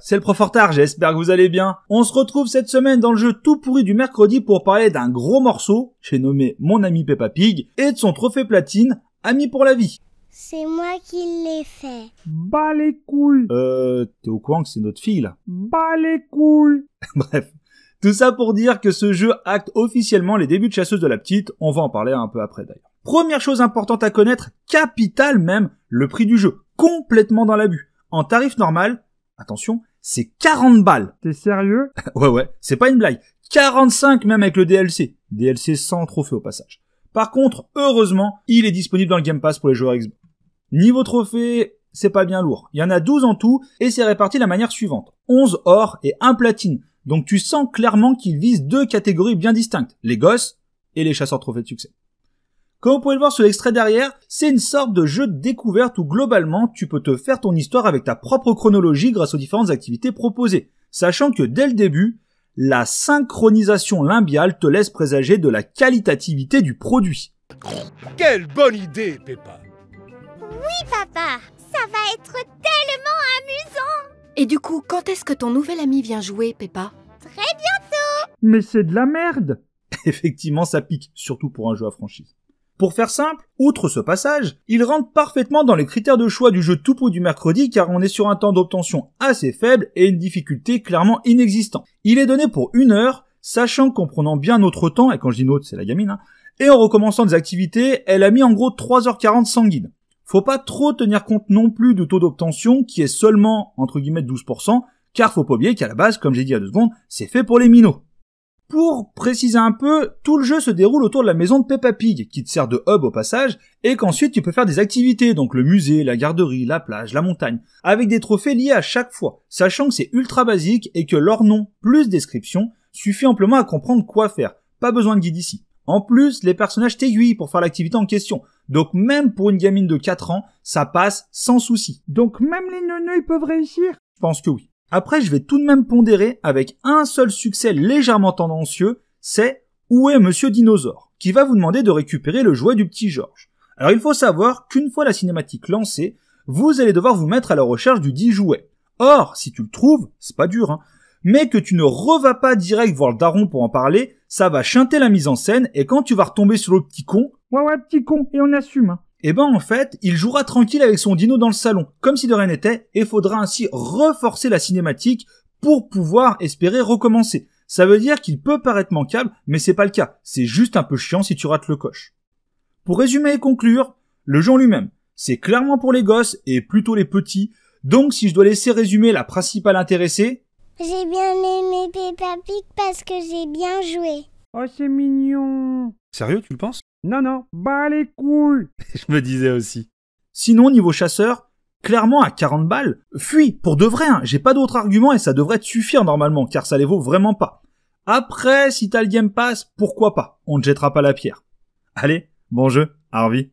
c'est le prof j'espère que vous allez bien. On se retrouve cette semaine dans le jeu tout pourri du mercredi pour parler d'un gros morceau, j'ai nommé Mon ami Peppa Pig, et de son trophée platine, Ami pour la vie. C'est moi qui l'ai fait. Bah les couilles Euh, t'es au courant que c'est notre fille là Bah les couilles Bref. Tout ça pour dire que ce jeu acte officiellement les débuts de chasseuse de la petite, on va en parler un peu après d'ailleurs. Première chose importante à connaître, capital même, le prix du jeu, complètement dans l'abus. En tarif normal, attention, c'est 40 balles. T'es sérieux Ouais, ouais, c'est pas une blague. 45 même avec le DLC. DLC sans trophée au passage. Par contre, heureusement, il est disponible dans le Game Pass pour les joueurs Xbox. Niveau trophée, c'est pas bien lourd. Il y en a 12 en tout, et c'est réparti de la manière suivante. 11 or et 1 platine. Donc tu sens clairement qu'il vise deux catégories bien distinctes, les gosses et les chasseurs trophées de succès. Comme vous pouvez le voir sur l'extrait derrière, c'est une sorte de jeu de découverte où globalement tu peux te faire ton histoire avec ta propre chronologie grâce aux différentes activités proposées. Sachant que dès le début, la synchronisation limbiale te laisse présager de la qualitativité du produit. Quelle bonne idée, Peppa Oui, papa Ça va être tellement amusant Et du coup, quand est-ce que ton nouvel ami vient jouer, Peppa Très bientôt Mais c'est de la merde Effectivement, ça pique, surtout pour un jeu à franchise. Pour faire simple, outre ce passage, il rentre parfaitement dans les critères de choix du jeu tout pour du mercredi car on est sur un temps d'obtention assez faible et une difficulté clairement inexistante. Il est donné pour une heure, sachant qu'en prenant bien notre temps, et quand je dis notre c'est la gamine, hein, et en recommençant des activités, elle a mis en gros 3h40 sans guide. Faut pas trop tenir compte non plus du taux d'obtention qui est seulement entre guillemets 12%, car faut pas oublier qu'à la base, comme j'ai dit à deux secondes, c'est fait pour les minots. Pour préciser un peu, tout le jeu se déroule autour de la maison de Peppa Pig, qui te sert de hub au passage, et qu'ensuite tu peux faire des activités, donc le musée, la garderie, la plage, la montagne, avec des trophées liés à chaque fois, sachant que c'est ultra basique et que leur nom, plus description, suffit amplement à comprendre quoi faire. Pas besoin de guide ici. En plus, les personnages t'aiguillent pour faire l'activité en question. Donc même pour une gamine de 4 ans, ça passe sans souci. Donc même les neneux ils peuvent réussir Je pense que oui. Après, je vais tout de même pondérer avec un seul succès légèrement tendancieux, c'est Où est Monsieur Dinosaure qui va vous demander de récupérer le jouet du petit Georges. Alors il faut savoir qu'une fois la cinématique lancée, vous allez devoir vous mettre à la recherche du dit jouet. Or, si tu le trouves, c'est pas dur, hein, mais que tu ne revas pas direct voir le daron pour en parler, ça va chanter la mise en scène, et quand tu vas retomber sur le petit con, ouais ouais petit con, et on assume, hein eh ben en fait, il jouera tranquille avec son dino dans le salon, comme si de rien n'était, et faudra ainsi reforcer la cinématique pour pouvoir espérer recommencer. Ça veut dire qu'il peut paraître manquable, mais c'est pas le cas. C'est juste un peu chiant si tu rates le coche. Pour résumer et conclure, le jeu en lui-même, c'est clairement pour les gosses et plutôt les petits, donc si je dois laisser résumer la principale intéressée... J'ai bien aimé Peppa parce que j'ai bien joué. Oh c'est mignon Sérieux, tu le penses Non, non, bah les couilles Je me disais aussi. Sinon, niveau chasseur, clairement à 40 balles, fuis, pour de vrai, hein. j'ai pas d'autre argument et ça devrait te suffire normalement, car ça les vaut vraiment pas. Après, si t'as le Game Pass, pourquoi pas On ne jettera pas la pierre. Allez, bon jeu, Harvey.